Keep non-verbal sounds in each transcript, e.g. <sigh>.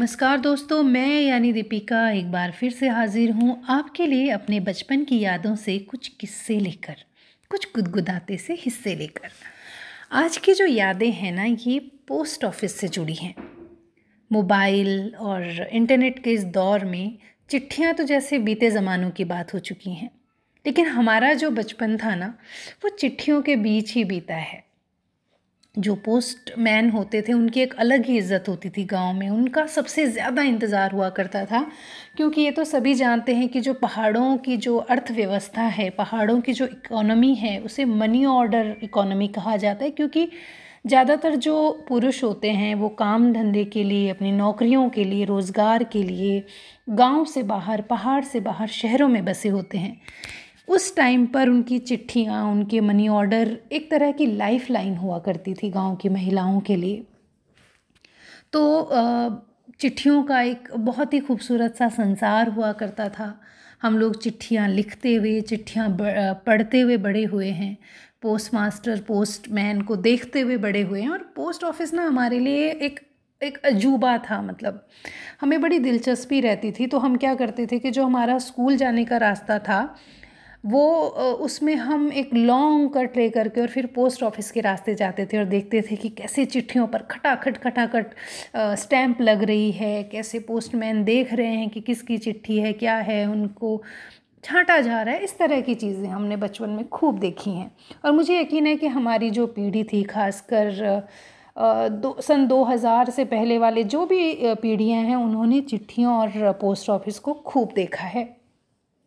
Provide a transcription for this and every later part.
नमस्कार दोस्तों मैं यानी दीपिका एक बार फिर से हाजिर हूँ आपके लिए अपने बचपन की यादों से कुछ किस्से लेकर कुछ गुदगुदाते से हिस्से लेकर आज की जो यादें हैं ना ये पोस्ट ऑफिस से जुड़ी हैं मोबाइल और इंटरनेट के इस दौर में चिट्ठियाँ तो जैसे बीते ज़मानों की बात हो चुकी हैं लेकिन हमारा जो बचपन था ना वो चिट्ठियों के बीच ही बीता है जो पोस्ट मैन होते थे उनकी एक अलग ही इज़्ज़त होती थी गांव में उनका सबसे ज़्यादा इंतज़ार हुआ करता था क्योंकि ये तो सभी जानते हैं कि जो पहाड़ों की जो अर्थव्यवस्था है पहाड़ों की जो इकोनॉमी है उसे मनी ऑर्डर इकोनॉमी कहा जाता है क्योंकि ज़्यादातर जो पुरुष होते हैं वो काम धंधे के लिए अपनी नौकरियों के लिए रोज़गार के लिए गांव से बाहर पहाड़ से बाहर शहरों में बसे होते हैं उस टाइम पर उनकी चिट्ठियाँ उनके मनी ऑर्डर एक तरह की लाइफ लाइन हुआ करती थी गांव की महिलाओं के लिए तो चिट्ठियों का एक बहुत ही खूबसूरत सा संसार हुआ करता था हम लोग चिट्ठियाँ लिखते हुए चिट्ठियाँ पढ़ते हुए बड़े हुए हैं पोस्ट मास्टर पोस्टमैन को देखते हुए बड़े हुए हैं और पोस्ट ऑफिस ना हमारे लिए एक एक अजूबा था मतलब हमें बड़ी दिलचस्पी रहती थी तो हम क्या करते थे कि जो हमारा स्कूल जाने का रास्ता था वो उसमें हम एक लॉन्ग कट ले करके और फिर पोस्ट ऑफिस के रास्ते जाते थे और देखते थे कि कैसे चिट्ठियों पर खटाखट खटाखट स्टैंप लग रही है कैसे पोस्टमैन देख रहे हैं कि किसकी चिट्ठी है क्या है उनको छाँटा जा रहा है इस तरह की चीज़ें हमने बचपन में खूब देखी हैं और मुझे यकीन है कि हमारी जो पीढ़ी थी खासकर दो सन 2000 से पहले वाले जो भी पीढ़ियाँ हैं उन्होंने चिट्ठियों और पोस्ट ऑफिस को खूब देखा है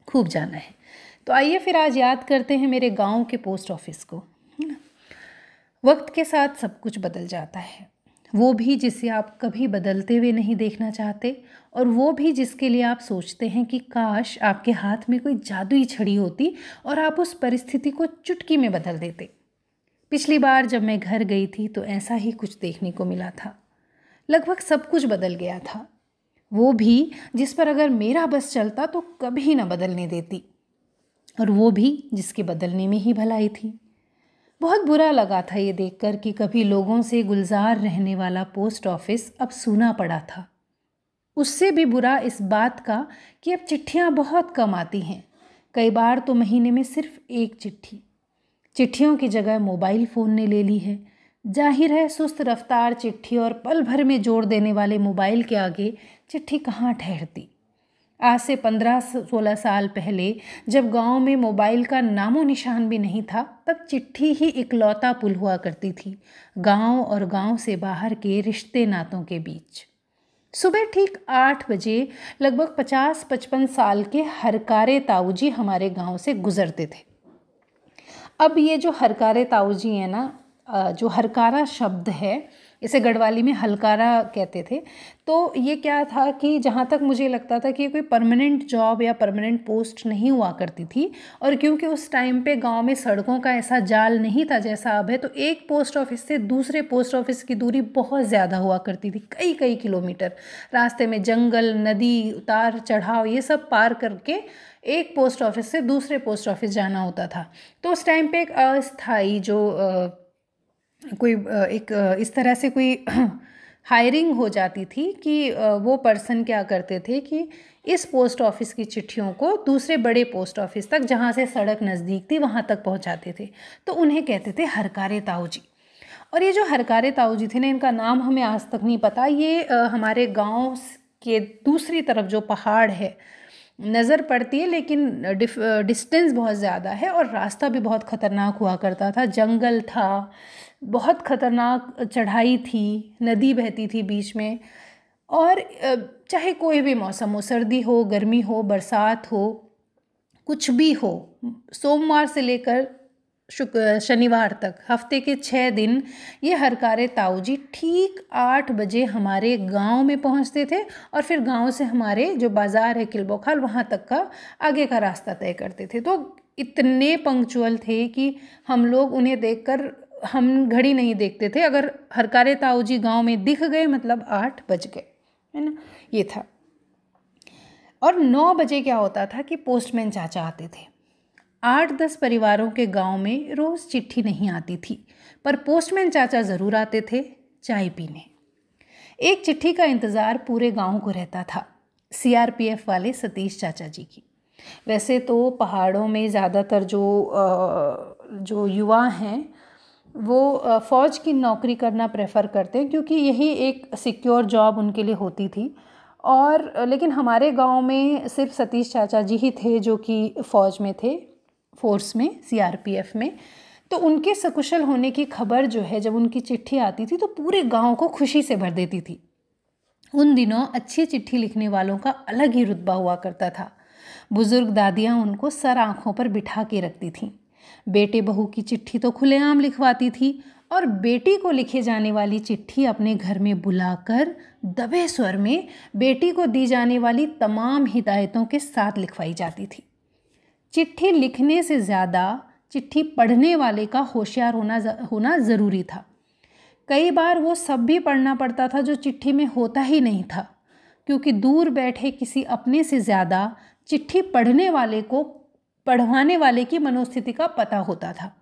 खूब जाना है तो आइए फिर आज याद करते हैं मेरे गांव के पोस्ट ऑफिस को है ना वक्त के साथ सब कुछ बदल जाता है वो भी जिसे आप कभी बदलते हुए नहीं देखना चाहते और वो भी जिसके लिए आप सोचते हैं कि काश आपके हाथ में कोई जादुई छड़ी होती और आप उस परिस्थिति को चुटकी में बदल देते पिछली बार जब मैं घर गई थी तो ऐसा ही कुछ देखने को मिला था लगभग सब कुछ बदल गया था वो भी जिस पर अगर मेरा बस चलता तो कभी ना बदलने देती और वो भी जिसके बदलने में ही भलाई थी बहुत बुरा लगा था ये देखकर कि कभी लोगों से गुलजार रहने वाला पोस्ट ऑफिस अब सूना पड़ा था उससे भी बुरा इस बात का कि अब चिट्ठियाँ बहुत कम आती हैं कई बार तो महीने में सिर्फ एक चिट्ठी चिट्ठियों की जगह मोबाइल फ़ोन ने ले ली है जाहिर है सुस्त रफ्तार चिट्ठी और पल भर में जोड़ देने वाले मोबाइल के आगे चिट्ठी कहाँ ठहरती आज से पंद्रह सोलह साल पहले जब गांव में मोबाइल का नामो निशान भी नहीं था तब चिट्ठी ही इकलौता पुल हुआ करती थी गांव और गांव से बाहर के रिश्ते नातों के बीच सुबह ठीक आठ बजे लगभग पचास पचपन साल के हरकारे ताऊजी हमारे गांव से गुजरते थे अब ये जो हरकारे ताऊजी है ना जो हरकारा शब्द है इसे गढ़वाली में हलकारा कहते थे तो ये क्या था कि जहाँ तक मुझे लगता था कि कोई परमानेंट जॉब या परमानेंट पोस्ट नहीं हुआ करती थी और क्योंकि उस टाइम पे गांव में सड़कों का ऐसा जाल नहीं था जैसा अब है तो एक पोस्ट ऑफिस से दूसरे पोस्ट ऑफिस की दूरी बहुत ज़्यादा हुआ करती थी कई कई किलोमीटर रास्ते में जंगल नदी उतार चढ़ाव ये सब पार करके एक पोस्ट ऑफिस से दूसरे पोस्ट ऑफिस जाना होता था तो उस टाइम पे एक अस्थाई जो कोई एक इस तरह से कोई हायरिंग <clears throat> हो जाती थी कि वो पर्सन क्या करते थे कि इस पोस्ट ऑफिस की चिट्ठियों को दूसरे बड़े पोस्ट ऑफिस तक जहाँ से सड़क नज़दीक थी वहाँ तक पहुँचाते थे तो उन्हें कहते थे हरकारे ताऊ जी और ये जो हरकारे ताऊ जी थे ना इनका नाम हमें आज तक नहीं पता ये हमारे गाँव के दूसरी तरफ जो पहाड़ है नज़र पड़ती है लेकिन डिस्टेंस बहुत ज़्यादा है और रास्ता भी बहुत ख़तरनाक हुआ करता था जंगल था बहुत ख़तरनाक चढ़ाई थी नदी बहती थी बीच में और चाहे कोई भी मौसम हो सर्दी हो गर्मी हो बरसात हो कुछ भी हो सोमवार से लेकर शनिवार तक हफ्ते के छः दिन ये हरकारे ताऊ जी ठीक आठ बजे हमारे गांव में पहुंचते थे और फिर गांव से हमारे जो बाज़ार है किलबोखाल वहाँ तक का आगे का रास्ता तय करते थे तो इतने पंक्चुअल थे कि हम लोग उन्हें देखकर हम घड़ी नहीं देखते थे अगर हरकारे ताऊ जी गाँव में दिख गए मतलब आठ बज गए है ना ये था और नौ बजे क्या होता था कि पोस्टमैन चाचा आते थे आठ दस परिवारों के गांव में रोज़ चिट्ठी नहीं आती थी पर पोस्टमैन चाचा ज़रूर आते थे चाय पीने एक चिट्ठी का इंतज़ार पूरे गांव को रहता था सीआरपीएफ वाले सतीश चाचा जी की वैसे तो पहाड़ों में ज़्यादातर जो जो युवा हैं वो फ़ौज की नौकरी करना प्रेफर करते हैं क्योंकि यही एक सिक्योर जॉब उनके लिए होती थी और लेकिन हमारे गांव में सिर्फ सतीश चाचा जी ही थे जो कि फ़ौज में थे फोर्स में सीआरपीएफ में तो उनके सकुशल होने की खबर जो है जब उनकी चिट्ठी आती थी तो पूरे गांव को खुशी से भर देती थी उन दिनों अच्छी चिट्ठी लिखने वालों का अलग ही रुतबा हुआ करता था बुज़ुर्ग दादियाँ उनको सर आँखों पर बिठा के रखती थीं बेटे बहू की चिट्ठी तो खुलेआम लिखवाती थी और बेटी को लिखे जाने वाली चिट्ठी अपने घर में बुलाकर दबे स्वर में बेटी को दी जाने वाली तमाम हिदायतों के साथ लिखवाई जाती थी चिट्ठी लिखने से ज़्यादा चिट्ठी पढ़ने वाले का होशियार होना होना ज़रूरी था कई बार वो सब भी पढ़ना पड़ता था जो चिट्ठी में होता ही नहीं था क्योंकि दूर बैठे किसी अपने से ज़्यादा चिट्ठी पढ़ने वाले को पढ़वाने वाले की मनोस्थिति का पता होता था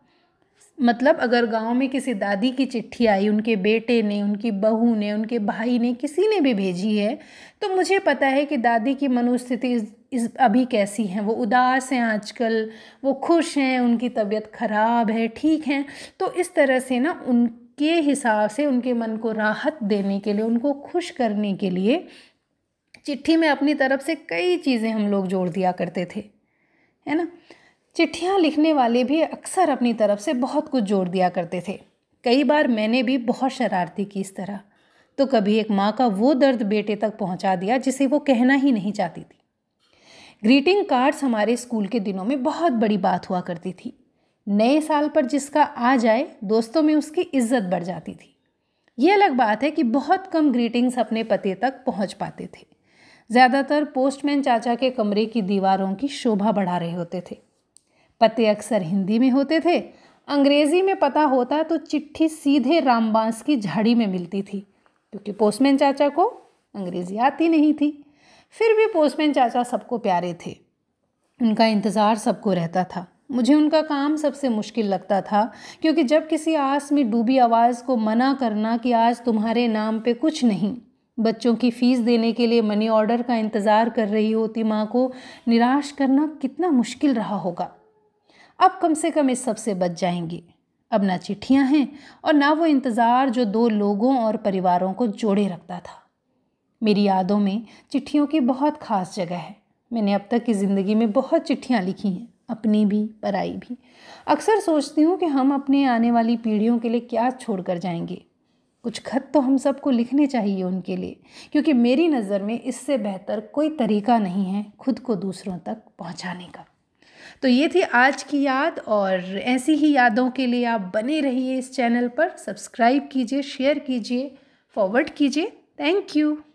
मतलब अगर गांव में किसी दादी की चिट्ठी आई उनके बेटे ने उनकी बहू ने उनके भाई ने किसी ने भी भेजी है तो मुझे पता है कि दादी की मनोस्थिति इस, इस अभी कैसी है वो उदास हैं आजकल वो खुश हैं उनकी तबीयत ख़राब है ठीक हैं तो इस तरह से ना उनके हिसाब से उनके मन को राहत देने के लिए उनको खुश करने के लिए चिट्ठी में अपनी तरफ से कई चीज़ें हम लोग जोड़ दिया करते थे है ना चिट्ठियाँ लिखने वाले भी अक्सर अपनी तरफ से बहुत कुछ जोड़ दिया करते थे कई बार मैंने भी बहुत शरारती की इस तरह तो कभी एक माँ का वो दर्द बेटे तक पहुँचा दिया जिसे वो कहना ही नहीं चाहती थी ग्रीटिंग कार्ड्स हमारे स्कूल के दिनों में बहुत बड़ी बात हुआ करती थी नए साल पर जिसका आ जाए दोस्तों में उसकी इज्जत बढ़ जाती थी ये अलग बात है कि बहुत कम ग्रीटिंग्स अपने पते तक पहुँच पाते थे ज़्यादातर पोस्टमैन चाचा के कमरे की दीवारों की शोभा बढ़ा रहे होते थे पते अक्सर हिंदी में होते थे अंग्रेज़ी में पता होता तो चिट्ठी सीधे रामबांस की झाड़ी में मिलती थी क्योंकि पोस्टमैन चाचा को अंग्रेज़ी आती नहीं थी फिर भी पोस्टमैन चाचा सबको प्यारे थे उनका इंतज़ार सबको रहता था मुझे उनका काम सबसे मुश्किल लगता था क्योंकि जब किसी आस में डूबी आवाज़ को मना करना कि आज तुम्हारे नाम पे कुछ नहीं बच्चों की फ़ीस देने के लिए मनी ऑर्डर का इंतज़ार कर रही होती माँ को निराश करना कितना मुश्किल रहा होगा अब कम से कम इस सब से बच जाएंगे अब ना चिट्ठियां हैं और ना वो इंतज़ार जो दो लोगों और परिवारों को जोड़े रखता था मेरी यादों में चिट्ठियों की बहुत ख़ास जगह है मैंने अब तक की ज़िंदगी में बहुत चिट्ठियाँ लिखी हैं अपनी भी पराई भी अक्सर सोचती हूँ कि हम अपने आने वाली पीढ़ियों के लिए क्या छोड़ कर जाएंगे कुछ खत तो हम सबको लिखने चाहिए उनके लिए क्योंकि मेरी नज़र में इससे बेहतर कोई तरीका नहीं है खुद को दूसरों तक पहुँचाने का तो ये थी आज की याद और ऐसी ही यादों के लिए आप बने रहिए इस चैनल पर सब्सक्राइब कीजिए शेयर कीजिए फॉरवर्ड कीजिए थैंक यू